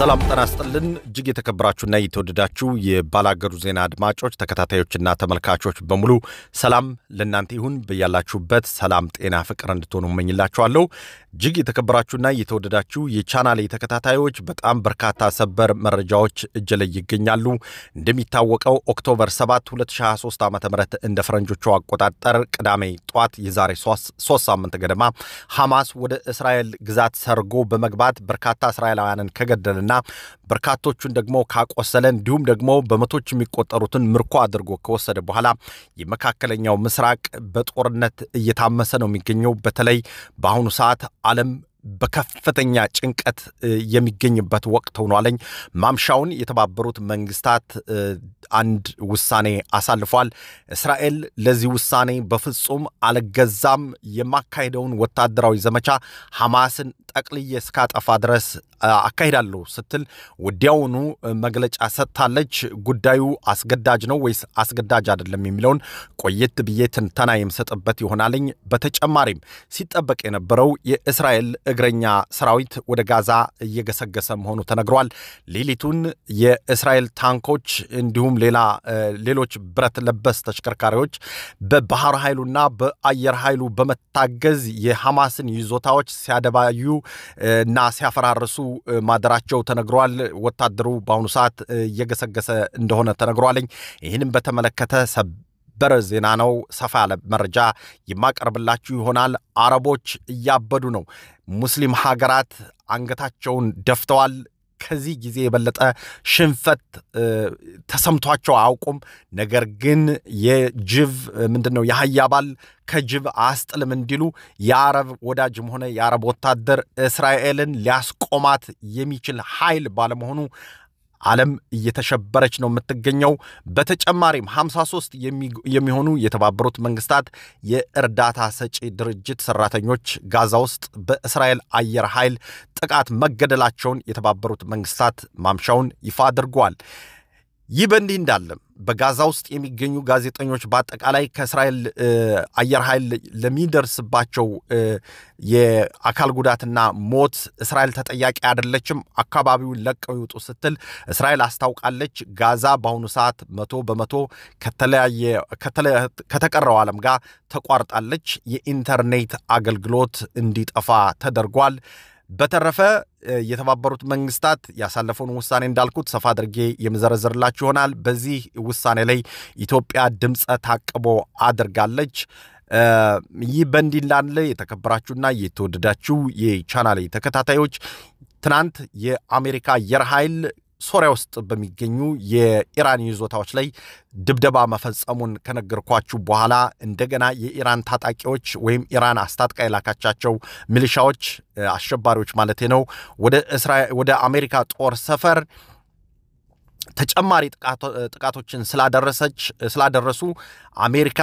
ሰላም ጤና ይስጥልን። እጅግ የተከበራችሁና የተወደዳችሁ የባላገሩ ዜና አድማጮች፣ ተከታታዮችና ተመልካቾች በሙሉ ሰላም ለእናንተ ይሁን። በያላችሁበት ሰላም፣ ጤና፣ ፍቅር እንድትሆኑ እመኝላችኋለሁ። እጅግ የተከበራችሁና የተወደዳችሁ የቻናሌ ተከታታዮች በጣም በርካታ ሰበር መረጃዎች እጅ ላይ ይገኛሉ። እንደሚታወቀው ኦክቶበር 7 2023 ዓ ም እንደ ፈረንጆቹ አቆጣጠር ቅዳሜ ጠዋት የዛሬ ሶስት ሳምንት ገደማ ሐማስ ወደ እስራኤል ግዛት ሰርጎ በመግባት በርካታ እስራኤላውያንን ከገደልና በርካቶቹን ደግሞ ካቆሰለ እንዲሁም ደግሞ በመቶች የሚቆጠሩትን ምርኮ አድርጎ ከወሰደ በኋላ የመካከለኛው ምስራቅ በጦርነት እየታመሰ ነው የሚገኘው። በተለይ በአሁኑ ሰዓት علم በከፍተኛ ጭንቀት የሚገኝበት ወቅት ሆኖ አለኝ። ማምሻውን የተባበሩት መንግስታት አንድ ውሳኔ አሳልፏል። እስራኤል ለዚህ ውሳኔ በፍጹም አልገዛም፣ የማካሄደውን ወታደራዊ ዘመቻ ሐማስን ጠቅልዬ እስካጠፋ ድረስ አካሂዳለሁ ስትል ወዲያውኑ መግለጫ ሰጥታለች። ጉዳዩ አስገዳጅ ነው ወይስ አስገዳጅ አይደለም የሚለውን ቆየት ብዬ ትንተና የምሰጥበት ይሆናልኝ። በተጨማሪም ሲጠበቅ የነበረው የእስራኤል እግረኛ ሰራዊት ወደ ጋዛ እየገሰገሰ መሆኑ ተነግሯል። ሌሊቱን የእስራኤል ታንኮች እንዲሁም ሌላ ሌሎች ብረት ለበስ ተሽከርካሪዎች በባህር ኃይሉና በአየር ኃይሉ በመታገዝ የሐማስን ይዞታዎች ሲያደባዩ እና ሲያፈራርሱ ማደራቸው ተነግሯል። ወታደሩ በአሁኑ ሰዓት እየገሰገሰ እንደሆነ ተነግሯለኝ። ይህንም በተመለከተ በር ዜና ነው። ሰፋ ያለ መረጃ የማቀርብላችሁ ይሆናል። አረቦች እያበዱ ነው። ሙስሊም ሀገራት አንገታቸውን ደፍተዋል። ከዚህ ጊዜ የበለጠ ሽንፈት ተሰምቷቸው አያውቁም። ነገር ግን የጅብ ምንድን ነው የአህያ ባል ከጅብ አያስጥልም እንዲሉ የአረብ ወዳጅም ሆነ የአረብ ወታደር እስራኤልን ሊያስቆማት የሚችል ኃይል ባለመሆኑ ዓለም እየተሸበረች ነው የምትገኘው። በተጨማሪም 53 የሚሆኑ የተባበሩት መንግስታት የእርዳታ ሰጪ ድርጅት ሰራተኞች ጋዛ ውስጥ በእስራኤል አየር ኃይል ጥቃት መገደላቸውን የተባበሩት መንግስታት ማምሻውን ይፋ አድርጓል። ይህ በእንዲህ እንዳለም በጋዛ ውስጥ የሚገኙ ጋዜጠኞች በአጠቃላይ ከእስራኤል አየር ኃይል ለሚደርስባቸው የአካል ጉዳትና ሞት እስራኤል ተጠያቂ አይደለችም፣ አካባቢውን ለቀው ይውጡ ስትል እስራኤል አስታውቃለች። ጋዛ በአሁኑ ሰዓት መቶ በመቶ ከተለያየ ከተቀረው ዓለም ጋር ተቋርጣለች። የኢንተርኔት አገልግሎት እንዲጠፋ ተደርጓል። በተረፈ የተባበሩት መንግስታት ያሳለፈውን ውሳኔ እንዳልኩት ሰፋ አድርጌ የምዘረዝርላችሁ ይሆናል። በዚህ ውሳኔ ላይ ኢትዮጵያ ድምፀ ታቅቦ አድርጋለች። ይህ በእንዲህ እንዳለ የተከበራችሁና የተወደዳችሁ የቻናሌ ተከታታዮች ትናንት የአሜሪካ አየር ኃይል ሶሪያ ውስጥ በሚገኙ የኢራን ይዞታዎች ላይ ድብደባ መፈጸሙን ከነገርኳችሁ በኋላ እንደገና የኢራን ታጣቂዎች ወይም ኢራን አስታጥቃ የላካቻቸው ሚሊሻዎች አሸባሪዎች ማለት ነው ወደ አሜሪካ ጦር ሰፈር ተጨማሪ ጥቃቶችን ስላደረሰች ስላደረሱ አሜሪካ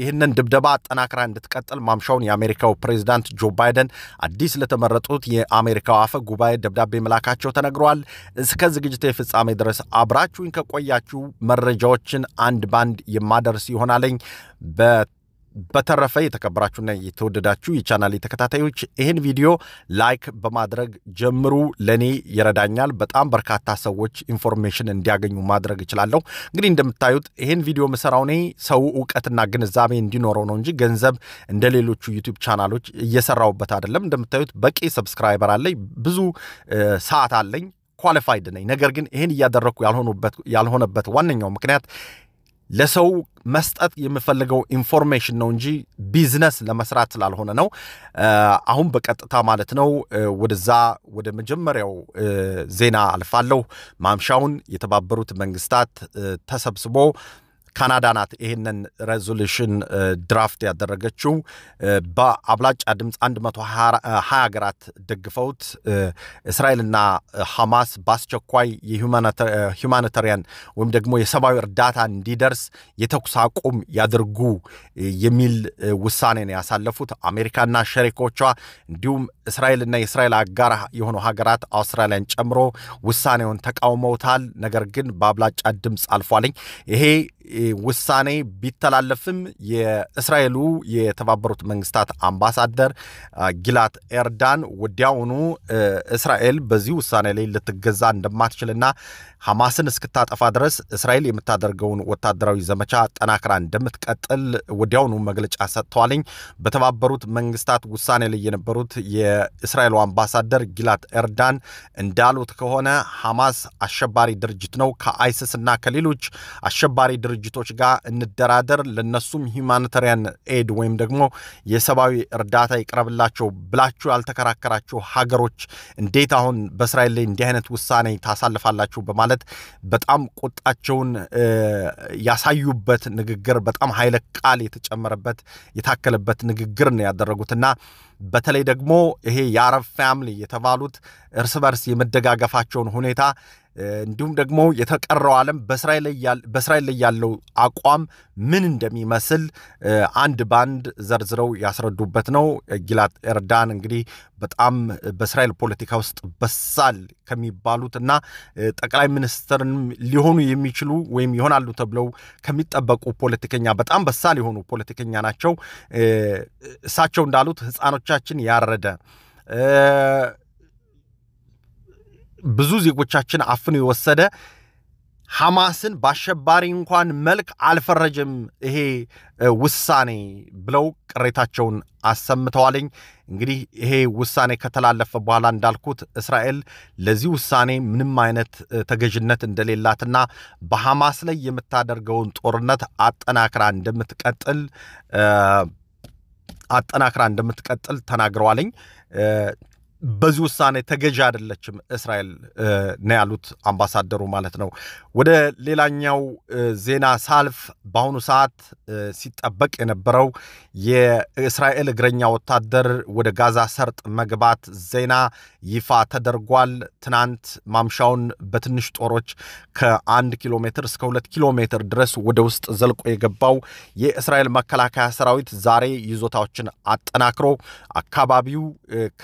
ይህንን ድብደባ አጠናክራ እንድትቀጥል ማምሻውን የአሜሪካው ፕሬዚዳንት ጆ ባይደን አዲስ ለተመረጡት የአሜሪካው አፈ ጉባኤ ደብዳቤ መላካቸው ተነግረዋል። እስከ ዝግጅት ፍጻሜ ድረስ አብራችሁኝ ከቆያችሁ መረጃዎችን አንድ ባንድ የማደርስ ይሆናለኝ። በተረፈ የተከበራችሁና የተወደዳችሁ የቻናሌ ተከታታዮች ይህን ቪዲዮ ላይክ በማድረግ ጀምሩ። ለእኔ ይረዳኛል። በጣም በርካታ ሰዎች ኢንፎርሜሽን እንዲያገኙ ማድረግ እችላለሁ። እንግዲህ እንደምታዩት ይህን ቪዲዮ ምሰራው እኔ ሰው እውቀትና ግንዛቤ እንዲኖረው ነው እንጂ ገንዘብ እንደ ሌሎቹ ዩቲዩብ ቻናሎች እየሰራውበት አይደለም። እንደምታዩት በቂ ሰብስክራይበር አለኝ፣ ብዙ ሰዓት አለኝ፣ ኳሊፋይድ ነኝ። ነገር ግን ይህን እያደረግኩ ያልሆነበት ዋነኛው ምክንያት ለሰው መስጠት የምፈልገው ኢንፎርሜሽን ነው እንጂ ቢዝነስ ለመስራት ስላልሆነ ነው። አሁን በቀጥታ ማለት ነው ወደዛ ወደ መጀመሪያው ዜና አልፋለሁ። ማምሻውን የተባበሩት መንግስታት ተሰብስቦ ካናዳ ናት ይህንን ሬዞሉሽን ድራፍት ያደረገችው። በአብላጫ ድምፅ 120 ሀገራት ደግፈውት እስራኤልና ሐማስ በአስቸኳይ የሁማኒታሪያን ወይም ደግሞ የሰብአዊ እርዳታ እንዲደርስ የተኩስ አቁም ያድርጉ የሚል ውሳኔ ነው ያሳለፉት። አሜሪካና ሸሪኮቿ እንዲሁም እስራኤልና የእስራኤል አጋር የሆኑ ሀገራት አውስትራሊያን ጨምሮ ውሳኔውን ተቃውመውታል። ነገር ግን በአብላጫ ድምፅ አልፏለኝ ይሄ ውሳኔ ቢተላለፍም የእስራኤሉ የተባበሩት መንግስታት አምባሳደር ጊላት ኤርዳን ወዲያውኑ እስራኤል በዚህ ውሳኔ ላይ ልትገዛ እንደማትችልና ሐማስን እስክታጠፋ ድረስ እስራኤል የምታደርገውን ወታደራዊ ዘመቻ ጠናክራ እንደምትቀጥል ወዲያውኑ መግለጫ ሰጥተዋልኝ። በተባበሩት መንግስታት ውሳኔ ላይ የነበሩት የእስራኤሉ አምባሳደር ጊላት ኤርዳን እንዳሉት ከሆነ ሐማስ አሸባሪ ድርጅት ነው ከአይስስ እና ከሌሎች አሸባሪ ድርጅት ድርጅቶች ጋር እንደራደር፣ ለነሱም ሂማኒታሪያን ኤድ ወይም ደግሞ የሰብአዊ እርዳታ ይቅረብላቸው ብላችሁ ያልተከራከራችሁ ሀገሮች እንዴት አሁን በእስራኤል ላይ እንዲህ አይነት ውሳኔ ታሳልፋላችሁ? በማለት በጣም ቁጣቸውን ያሳዩበት ንግግር፣ በጣም ኃይለ ቃል የተጨመረበት የታከለበት ንግግር ነው ያደረጉትና በተለይ ደግሞ ይሄ የአረብ ፋሚሊ የተባሉት እርስ በርስ የመደጋገፋቸውን ሁኔታ እንዲሁም ደግሞ የተቀረው ዓለም በእስራኤል ላይ ያለው አቋም ምን እንደሚመስል አንድ ባንድ ዘርዝረው ያስረዱበት ነው። ጊላት ኤርዳን እንግዲህ በጣም በእስራኤል ፖለቲካ ውስጥ በሳል ከሚባሉት እና ጠቅላይ ሚኒስትርን ሊሆኑ የሚችሉ ወይም ይሆናሉ ተብለው ከሚጠበቁ ፖለቲከኛ በጣም በሳል የሆኑ ፖለቲከኛ ናቸው። እሳቸው እንዳሉት ሕፃኖቻችን ያረደ ብዙ ዜጎቻችን አፍኖ የወሰደ ሐማስን በአሸባሪ እንኳን መልክ አልፈረጅም ይሄ ውሳኔ ብለው ቅሬታቸውን አሰምተዋልኝ። እንግዲህ ይሄ ውሳኔ ከተላለፈ በኋላ እንዳልኩት እስራኤል ለዚህ ውሳኔ ምንም አይነት ተገዥነት እንደሌላትና በሐማስ ላይ የምታደርገውን ጦርነት አጠናክራ እንደምትቀጥል አጠናክራ እንደምትቀጥል ተናግረዋልኝ። በዚህ ውሳኔ ተገዥ አይደለችም እስራኤል ነው ያሉት አምባሳደሩ ማለት ነው። ወደ ሌላኛው ዜና ሳልፍ በአሁኑ ሰዓት ሲጠበቅ የነበረው የእስራኤል እግረኛ ወታደር ወደ ጋዛ ሰርጥ መግባት ዜና ይፋ ተደርጓል። ትናንት ማምሻውን በትንሽ ጦሮች ከአንድ ኪሎ ሜትር እስከ ሁለት ኪሎ ሜትር ድረስ ወደ ውስጥ ዘልቆ የገባው የእስራኤል መከላከያ ሰራዊት ዛሬ ይዞታዎችን አጠናክሮ አካባቢው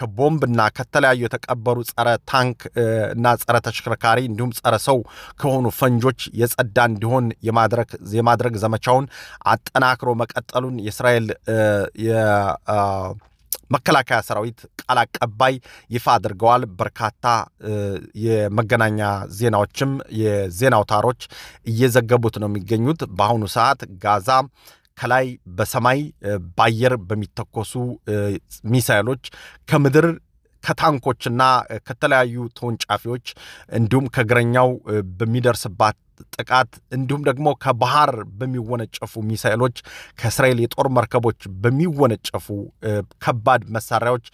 ከቦምብና ከተለያዩ የተቀበሩ ጸረ ታንክ እና ጸረ ተሽከርካሪ እንዲሁም ጸረ ሰው ከሆኑ ፈንጆች የጸዳ እንዲሆን የማድረግ ዘመቻውን አጠናክሮ መቀጠሉን የእስራኤል መከላከያ ሰራዊት ቃል አቀባይ ይፋ አድርገዋል። በርካታ የመገናኛ ዜናዎችም የዜና አውታሮች እየዘገቡት ነው የሚገኙት። በአሁኑ ሰዓት ጋዛ ከላይ በሰማይ በአየር በሚተኮሱ ሚሳይሎች ከምድር ከታንኮችና ከተለያዩ ተወንጫፊዎች እንዲሁም ከእግረኛው በሚደርስባት ጥቃት እንዲሁም ደግሞ ከባህር በሚወነጨፉ ሚሳኤሎች ከእስራኤል የጦር መርከቦች በሚወነጨፉ ከባድ መሳሪያዎች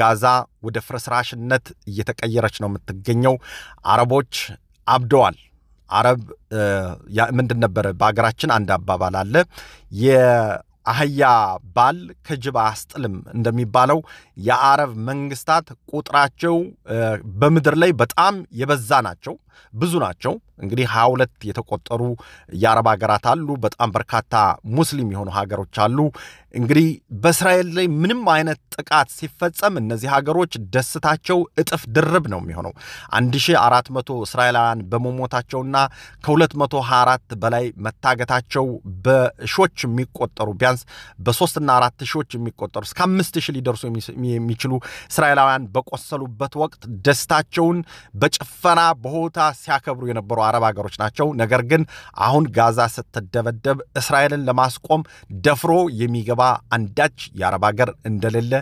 ጋዛ ወደ ፍርስራሽነት እየተቀየረች ነው የምትገኘው። አረቦች አብደዋል። አረብ ምንድን ነበረ? በሀገራችን አንድ አባባል አለ አህያ ባል ከጅብ አስጥልም እንደሚባለው የአረብ መንግስታት ቁጥራቸው በምድር ላይ በጣም የበዛ ናቸው፣ ብዙ ናቸው። እንግዲህ ሀያ ሁለት የተቆጠሩ የአረብ ሀገራት አሉ። በጣም በርካታ ሙስሊም የሆኑ ሀገሮች አሉ። እንግዲህ በእስራኤል ላይ ምንም አይነት ጥቃት ሲፈጸም እነዚህ ሀገሮች ደስታቸው እጥፍ ድርብ ነው የሚሆነው። 1400 እስራኤላውያን በመሞታቸውና ከ224 በላይ መታገታቸው በሺዎች የሚቆጠሩ ቢያንስ በሶስትና አራት ሺዎች የሚቆጠሩ እስከ አምስት ሺህ ሊደርሱ የሚችሉ እስራኤላውያን በቆሰሉበት ወቅት ደስታቸውን በጭፈና በሆታ ሲያከብሩ የነበሩ አረብ ሀገሮች ናቸው። ነገር ግን አሁን ጋዛ ስትደበደብ እስራኤልን ለማስቆም ደፍሮ የሚገባ አንዳች የአረብ ሀገር እንደሌለ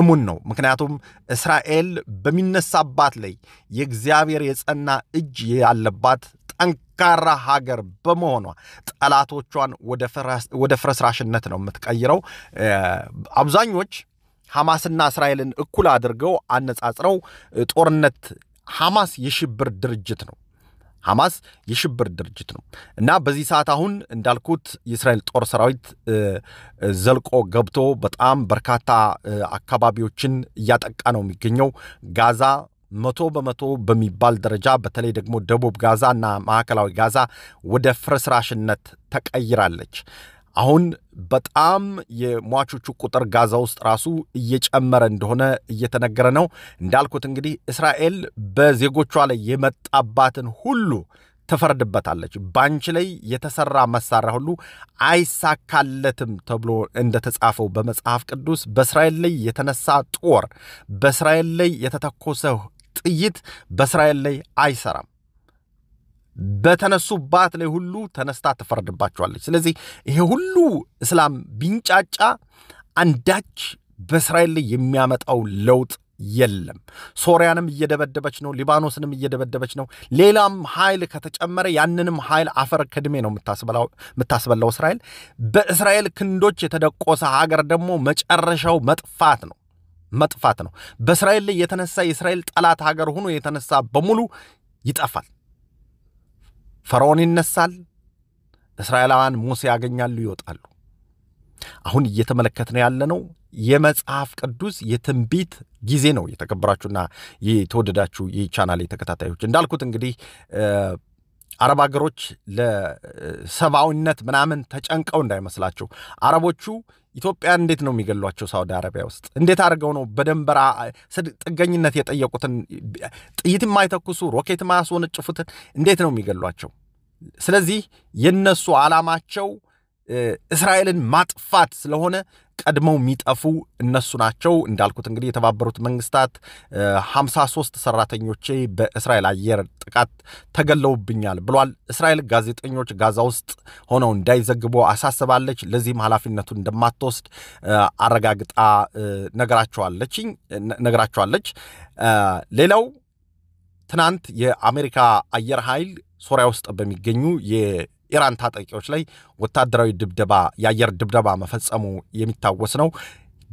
እሙን ነው። ምክንያቱም እስራኤል በሚነሳባት ላይ የእግዚአብሔር የጸና እጅ ያለባት ጠንካራ ሀገር በመሆኗ ጠላቶቿን ወደ ፍርስራሽነት ነው የምትቀይረው። አብዛኞች ሐማስና እስራኤልን እኩል አድርገው አነጻጽረው ጦርነት ሐማስ የሽብር ድርጅት ነው ሐማስ የሽብር ድርጅት ነው እና በዚህ ሰዓት አሁን እንዳልኩት የእስራኤል ጦር ሰራዊት ዘልቆ ገብቶ በጣም በርካታ አካባቢዎችን እያጠቃ ነው የሚገኘው ጋዛ መቶ በመቶ በሚባል ደረጃ በተለይ ደግሞ ደቡብ ጋዛ እና ማዕከላዊ ጋዛ ወደ ፍርስራሽነት ተቀይራለች። አሁን በጣም የሟቾቹ ቁጥር ጋዛ ውስጥ ራሱ እየጨመረ እንደሆነ እየተነገረ ነው። እንዳልኩት እንግዲህ እስራኤል በዜጎቿ ላይ የመጣባትን ሁሉ ትፈርድበታለች። ባንች ላይ የተሰራ መሳሪያ ሁሉ አይሳካለትም ተብሎ እንደተጻፈው በመጽሐፍ ቅዱስ በእስራኤል ላይ የተነሳ ጦር፣ በእስራኤል ላይ የተተኮሰ ጥይት በእስራኤል ላይ አይሰራም። በተነሱባት ላይ ሁሉ ተነስታ ትፈርድባቸዋለች። ስለዚህ ይሄ ሁሉ እስላም ቢንጫጫ አንዳች በእስራኤል ላይ የሚያመጣው ለውጥ የለም። ሶሪያንም እየደበደበች ነው፣ ሊባኖስንም እየደበደበች ነው። ሌላም ኃይል ከተጨመረ ያንንም ኃይል አፈር ከድሜ ነው የምታስበላው እስራኤል። በእስራኤል ክንዶች የተደቆሰ ሀገር ደግሞ መጨረሻው መጥፋት ነው መጥፋት ነው። በእስራኤል ላይ የተነሳ የእስራኤል ጠላት ሀገር ሆኖ የተነሳ በሙሉ ይጠፋል። ፈርዖን ይነሳል። እስራኤላውያን ሙሴ ያገኛሉ፣ ይወጣሉ። አሁን እየተመለከትን ያለነው የመጽሐፍ ቅዱስ የትንቢት ጊዜ ነው። የተከበራችሁና የተወደዳችሁ የቻናሌ ተከታታዮች እንዳልኩት እንግዲህ አረብ ሀገሮች ለሰብአዊነት ምናምን ተጨንቀው እንዳይመስላችሁ። አረቦቹ ኢትዮጵያን እንዴት ነው የሚገሏቸው? ሳውዲ አረቢያ ውስጥ እንዴት አድርገው ነው በደንበር ጥገኝነት የጠየቁትን ጥይት የማይተኩሱ ሮኬት ማያስወነጭፉትን እንዴት ነው የሚገሏቸው? ስለዚህ የነሱ ዓላማቸው እስራኤልን ማጥፋት ስለሆነ ቀድመው የሚጠፉ እነሱ ናቸው። እንዳልኩት እንግዲህ የተባበሩት መንግስታት 53 ሶስት ሰራተኞቼ በእስራኤል አየር ጥቃት ተገለውብኛል ብሏል። እስራኤል ጋዜጠኞች ጋዛ ውስጥ ሆነው እንዳይዘግቡ አሳስባለች። ለዚህም ኃላፊነቱ እንደማትወስድ አረጋግጣ ነገራቸዋለች። ሌላው ትናንት የአሜሪካ አየር ኃይል ሶሪያ ውስጥ በሚገኙ ኢራን ታጣቂዎች ላይ ወታደራዊ ድብደባ የአየር ድብደባ መፈጸሙ የሚታወስ ነው።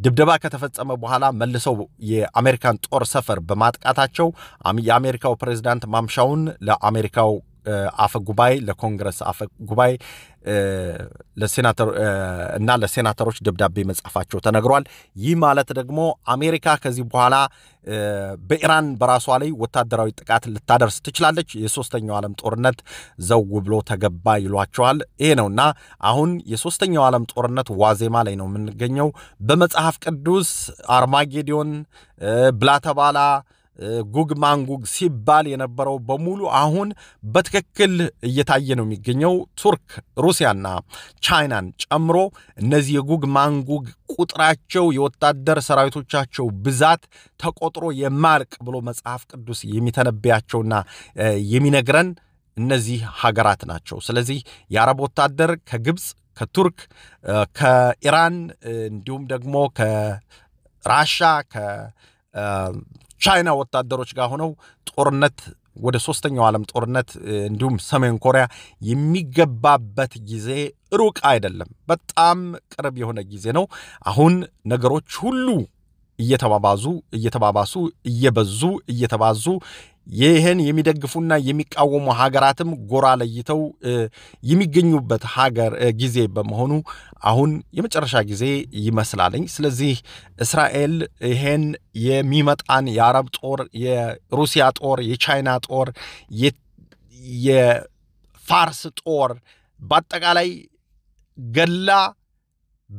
ድብደባ ከተፈጸመ በኋላ መልሰው የአሜሪካን ጦር ሰፈር በማጥቃታቸው የአሜሪካው ፕሬዚዳንት ማምሻውን ለአሜሪካው አፈ ጉባኤ ለኮንግረስ አፈ ጉባኤ እና ለሴናተሮች ደብዳቤ መጻፋቸው ተነግሯል። ይህ ማለት ደግሞ አሜሪካ ከዚህ በኋላ በኢራን በራሷ ላይ ወታደራዊ ጥቃት ልታደርስ ትችላለች። የሶስተኛው ዓለም ጦርነት ዘው ብሎ ተገባ ይሏቸዋል። ይሄ እና አሁን የሶስተኛው ዓለም ጦርነት ዋዜማ ላይ ነው የምንገኘው። በመጽሐፍ ቅዱስ አርማጌዲዮን ብላተባላ። ጉግ ማንጉግ ሲባል የነበረው በሙሉ አሁን በትክክል እየታየ ነው የሚገኘው። ቱርክ፣ ሩሲያና ቻይናን ጨምሮ እነዚህ የጉግ ማንጉግ ቁጥራቸው የወታደር ሰራዊቶቻቸው ብዛት ተቆጥሮ የማልቅ ብሎ መጽሐፍ ቅዱስ የሚተነብያቸውና የሚነግረን እነዚህ ሀገራት ናቸው። ስለዚህ የአረብ ወታደር ከግብፅ፣ ከቱርክ፣ ከኢራን እንዲሁም ደግሞ ከራሻ ቻይና ወታደሮች ጋር ሆነው ጦርነት ወደ ሶስተኛው ዓለም ጦርነት እንዲሁም ሰሜን ኮሪያ የሚገባበት ጊዜ ሩቅ አይደለም። በጣም ቅርብ የሆነ ጊዜ ነው። አሁን ነገሮች ሁሉ እየተባባዙ እየተባባሱ እየበዙ እየተባዙ ይህን የሚደግፉና የሚቃወሙ ሀገራትም ጎራ ለይተው የሚገኙበት ሀገር ጊዜ በመሆኑ አሁን የመጨረሻ ጊዜ ይመስላለኝ። ስለዚህ እስራኤል ይህን የሚመጣን የአረብ ጦር፣ የሩሲያ ጦር፣ የቻይና ጦር፣ የፋርስ ጦር በአጠቃላይ ገላ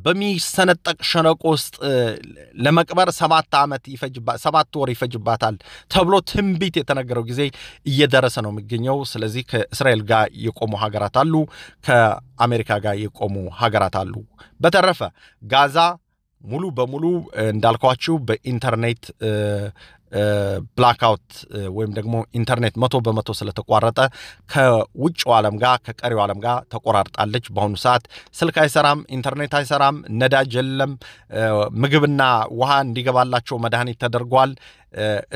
በሚሰነጠቅ ሸነቆ ውስጥ ለመቅበር ሰባት ዓመት ሰባት ወር ይፈጅባታል ተብሎ ትንቢት የተነገረው ጊዜ እየደረሰ ነው የሚገኘው። ስለዚህ ከእስራኤል ጋር የቆሙ ሀገራት አሉ፣ ከአሜሪካ ጋር የቆሙ ሀገራት አሉ። በተረፈ ጋዛ ሙሉ በሙሉ እንዳልኳችሁ በኢንተርኔት ብላክአውት ወይም ደግሞ ኢንተርኔት መቶ በመቶ ስለተቋረጠ ከውጭው ዓለም ጋር ከቀሪው ዓለም ጋር ተቆራርጣለች። በአሁኑ ሰዓት ስልክ አይሰራም፣ ኢንተርኔት አይሰራም፣ ነዳጅ የለም። ምግብና ውሃ እንዲገባላቸው መድኃኒት ተደርጓል።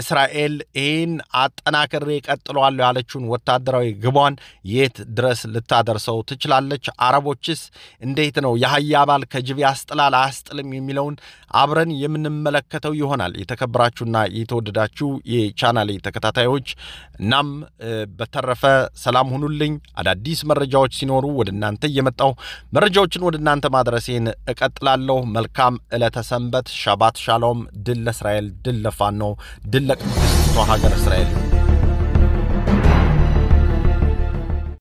እስራኤል ይህን አጠናክሬ ቀጥለዋለሁ ያለችውን ወታደራዊ ግቧን የት ድረስ ልታደርሰው ትችላለች? አረቦችስ እንዴት ነው የአህያ ባል ከጅብ ያስጥላል አያስጥልም የሚለውን አብረን የምንመለከተው ይሆናል። የተከበራችሁና የተወደዳችሁ የቻናሌ ተከታታዮች፣ እናም በተረፈ ሰላም ሁኑልኝ። አዳዲስ መረጃዎች ሲኖሩ ወደ እናንተ እየመጣው መረጃዎችን ወደ እናንተ ማድረሴን እቀጥላለሁ። መልካም ዕለተ ሰንበት። ሻባት ሻሎም። ድል ለእስራኤል፣ ድል ለፋኖ ነው። ድለቅ ለቅድስቲቷ ሀገር እስራኤል